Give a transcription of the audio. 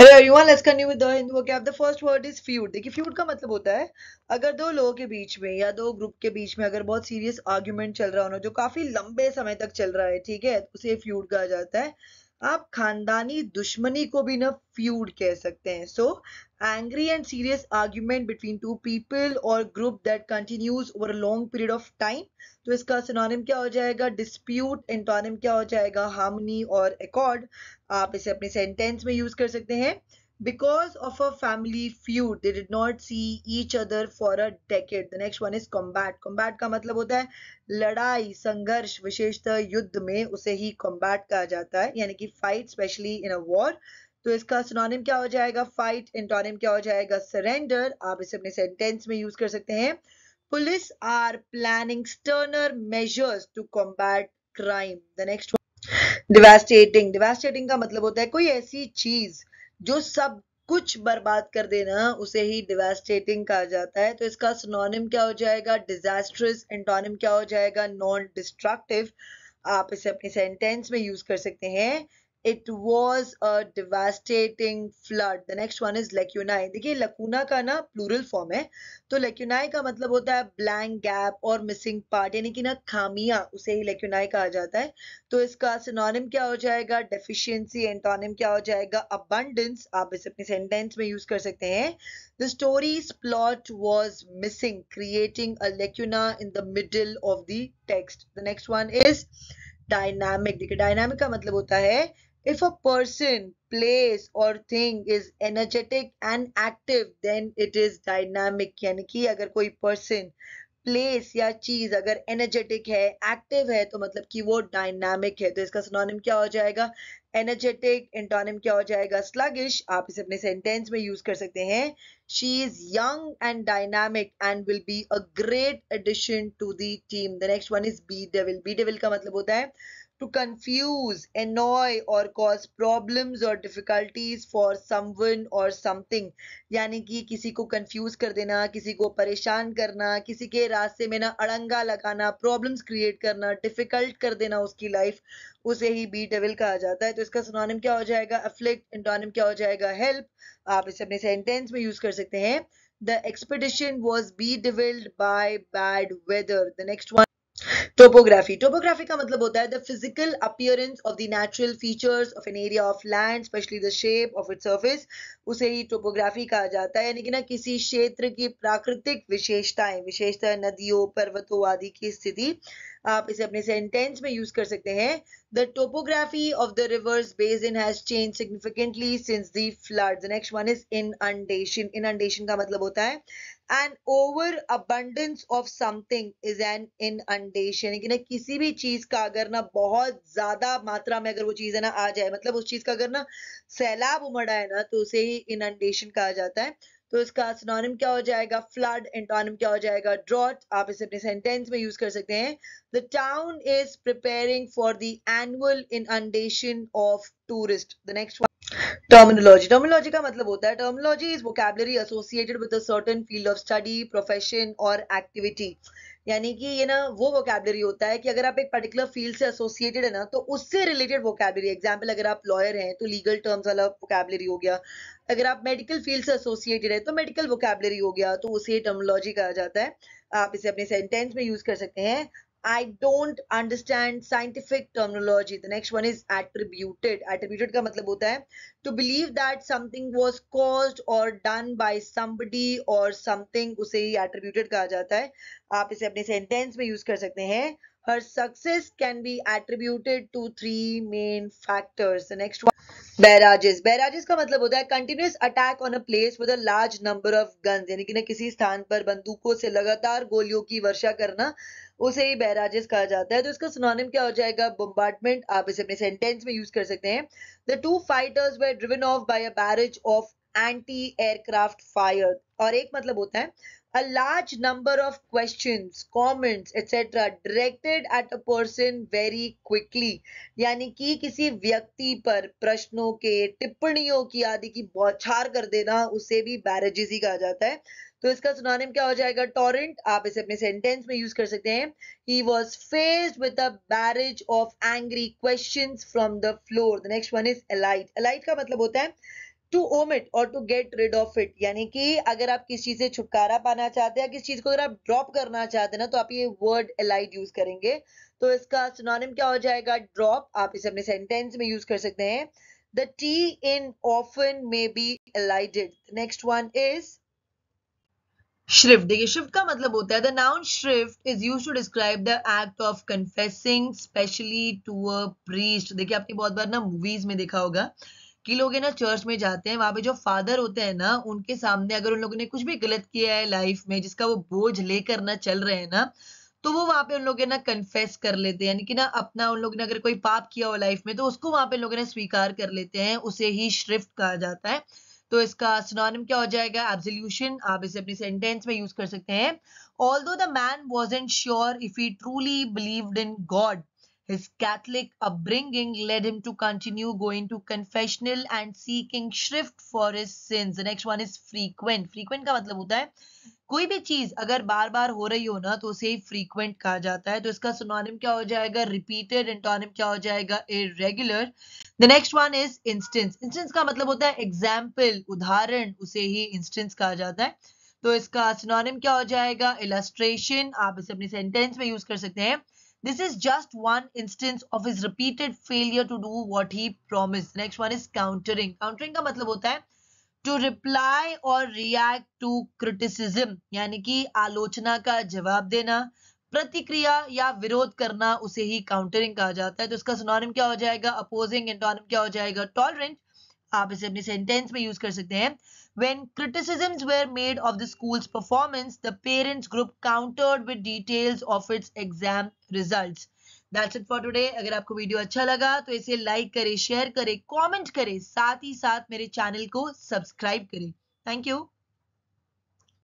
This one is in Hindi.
Hello everyone let's continue with the Hindu the first word is feud देखिए फ्यूड का मतलब होता है अगर दो लोगों के बीच में या दो ग्रुप के बीच में अगर बहुत सीरियस आर्ग्यूमेंट चल रहा हो जो काफी लंबे समय तक चल रहा है ठीक है उसे फ्यूड कहा जाता है आप खानदानी दुश्मनी को भी ना फ्यूड कह सकते हैं so angry and serious argument between two people और group that continues over a long period of time तो इसका सिनोनिम क्या हो जाएगा डिस्प्यूट एंटोनिम क्या हो जाएगा हार्मनी और एकॉर्ड आप इसे अपने सेंटेंस में यूज कर सकते हैं because of a family feud they did not see each other for a decade the next one is combat combat का मतलब होता है लड़ाई संघर्ष विशेषतः युद्ध में उसे ही combat कहा जाता है यानी कि fight specially in a war तो इसका सुनोनिम क्या हो जाएगा फाइट इंटोनिम क्या हो जाएगा सरेंडर आप इसे अपने सेंटेंस में यूज कर सकते हैं police are planning sterner measures to combat crime the next devastating devastating का मतलब होता है कोई ऐसी चीज़ जो सब कुछ बर्बाद कर देना उसे ही डिवेस्टेटिंग कहा जाता है तो इसका सिनोनिम क्या हो जाएगा डिजास्ट्रस एंटोनिम क्या हो जाएगा नॉन डिस्ट्रक्टिव आप इसे अपने सेंटेंस में यूज कर सकते हैं it was a devastating flood the next one is lacunae देखिए लकूना का ना प्लूरल फॉर्म है तो लेक्यूनाई का मतलब होता है ब्लैंक गैप और मिसिंग पार्ट यानी कि ना खामिया उसे ही लेक्यूनाई कहा जाता है तो इसका सिनोनिम क्या हो जाएगा डेफिशियंसी एंटोनिम क्या हो जाएगा अबंडेंस आप इसे अपने सेंटेंस में यूज कर सकते हैं the story's plot was missing creating a lacuna in the middle of the text the next one is dynamic देखिए डायनामिक का मतलब होता है If a person, place और thing is energetic and active, then it is dynamic. यानी कि अगर कोई person, प्लेस या चीज अगर एनर्जेटिक है एक्टिव है तो मतलब कि वो डायनामिक है तो इसका सिनोनिम क्या हो जाएगा एनर्जेटिक इंटोनिम क्या हो जाएगा स्लगिश आप इसे अपने सेंटेंस में यूज कर सकते हैं she is young and dynamic and will be a great addition to the team the next one is bedevil bedevil का मतलब होता है to confuse, annoy or cause problems or difficulties for someone or something यानी कि किसी को confuse कर देना किसी को परेशान करना किसी के रास्ते में ना अड़ंगा लगाना problems create करना difficult कर देना उसकी life उसे ही बी डेविल कहा जाता है तो इसका सुनोनिम क्या हो जाएगा अफ्लिक्ट इंटोनिम क्या हो जाएगा हेल्प आप इसे अपने सेंटेंस में यूज कर सकते हैं the expedition was bedevilled by bad weather the next one topography topography का मतलब होता है the physical appearance of the natural features of an area of land especially the shape of it surface उसे ही टोपोग्राफी कहा जाता है यानी कि ना किसी क्षेत्र की प्राकृतिक विशेषताएं विशेषतः नदियों पर्वतों आदि की स्थिति आप इसे अपने सेंटेंस में यूज कर सकते हैं the topography of the rivers in has change significantly since the flood the next one is inundation का मतलब होता है an over abundance of something is an inundation यानी कि ना किसी भी चीज का अगर ना बहुत ज्यादा मात्रा में अगर वो चीज है ना आ जाए मतलब उस चीज का अगर ना सैलाब उमड़ा है ना तो उसे ही इनअंडेशन कहा जाता है तो इसका सिनोनिम क्या हो जाएगा फ्लड एंटोनिम क्या हो जाएगा ड्रॉट आप इसे अपने सेंटेंस में यूज कर सकते हैं the town is preparing for the annual inundation of tourist the next terminology terminology का मतलब होता है terminology is vocabulary associated with a certain field of study profession और एक्टिविटी यानी कि ये ना वो वोकेबलरी होता है कि अगर आप एक पर्टिकुलर फील्ड से एसोसिएटेड है ना तो उससे रिलेटेड वोकेबलरी एग्जाम्पल अगर आप लॉयर हैं तो लीगल टर्म्स वाला वोकेबलरी हो गया अगर आप मेडिकल फील्ड से एसोसिएटेड है तो मेडिकल वोकेबलरी हो गया तो उसे टर्मोलॉजी कहा जाता है आप इसे अपने सेंटेंस में यूज कर सकते हैं I don't understand scientific terminology. The next one is attributed attributed का मतलब होता है to believe that something was cause और डन by समबडी और समथिंग उसे ही एट्रीब्यूटेड कहा जाता है आप इसे अपने सेंटेंस में यूज कर सकते हैं her success can be attributed to three main factors the next one barrages. Barrages का मतलब होता है continuous attack on a place with a large number of guns यानी कि ना किसी स्थान पर बंदूकों से लगातार गोलियों की वर्षा करना उसे ही बैराजेस कहा जाता है तो इसका सुनानिम क्या हो जाएगा बोम्बार्टमेंट आप इसे अपने सेंटेंस में यूज कर सकते हैं the two fighters were driven off by a barrage of anti aircraft fire और एक मतलब होता है a large number of questions comments etc directed at a person very quickly यानी कि किसी व्यक्ति पर प्रश्नों के टिप्पणियों की आदि की बौछार कर देना उसे भी बैरेजेस ही कहा जाता है तो इसका सुनाने में क्या हो जाएगा टॉरेंट आप इसे अपने सेंटेंस में यूज कर सकते हैं he was faced with a barrage of angry question from the floor the next one is elide elide का मतलब होता है to omit it to get rid of it यानी कि अगर आप किस चीज से छुटकारा पाना चाहते हैं किस चीज को अगर आप ड्रॉप करना चाहते हैं ना तो आप ये वर्ड अलाइट यूज करेंगे तो इसका सुनानिम क्या हो जाएगा ड्रॉप आप इसे अपने सेंटेंस में यूज कर सकते हैं the tea in often may be elided. The next one is श्रिफ्ट देखिए श्रिफ्ट का मतलब होता है the noun shrift is use to describe the act of confessing especially to a priest देखिए आपने बहुत बार ना मूवीज में देखा होगा कि लोग है ना चर्च में जाते हैं वहां पे जो फादर होते हैं ना उनके सामने अगर उन लोगों ने कुछ भी गलत किया है लाइफ में जिसका वो बोझ लेकर ना चल रहे हैं ना तो वो वहां पे उन लोग ना कन्फेस कर लेते हैं यानी कि ना अपना उन लोग ने अगर कोई पाप किया हो लाइफ में तो उसको वहां पे लोगों ने स्वीकार कर लेते हैं उसे ही श्रिफ्ट कहा जाता है तो इसका सुनोनिम क्या हो जाएगा एब्सोल्यूशन आप इसे अपनी सेंटेंस में यूज कर सकते हैं although the man was unsure if he truly believed in God His Catholic upbringing led him to continue going to confessional and seeking shrift for his sins. The next one is frequent. Frequent का मतलब होता है कोई भी चीज अगर बार बार हो रही हो ना तो उसे फ्रीक्वेंट कहा जाता है तो इसका सुनोनिम क्या हो जाएगा रिपीटेड एंटोनिम क्या हो जाएगा irregular the next one is instance instance का मतलब होता है एग्जाम्पल उदाहरण उसे ही इंस्टेंस कहा जाता है तो इसका सुनोनिम क्या हो जाएगा इलास्ट्रेशन आप इसे अपने सेंटेंस में यूज कर सकते हैं this is just one instance of his repeated failure to do what he promised next one is countering countering का मतलब होता है टू रिप्लाई और रिएक्ट टू क्रिटिसिज्म यानी कि आलोचना का जवाब देना प्रतिक्रिया या विरोध करना उसे ही काउंटरिंग कहा जाता है तो इसका सुनोनिम क्या हो जाएगा अपोजिंग एंटोनिम क्या हो जाएगा टॉलरेंट आप इसे अपने सेंटेंस में यूज कर सकते हैं when criticisms were made of the school's performance the parents group countered with details of its exam results that's it for today अगर आपको वीडियो अच्छा लगा तो इसे लाइक करें शेयर करें कमेंट करें साथ ही साथ मेरे चैनल को सब्सक्राइब करें थैंक यू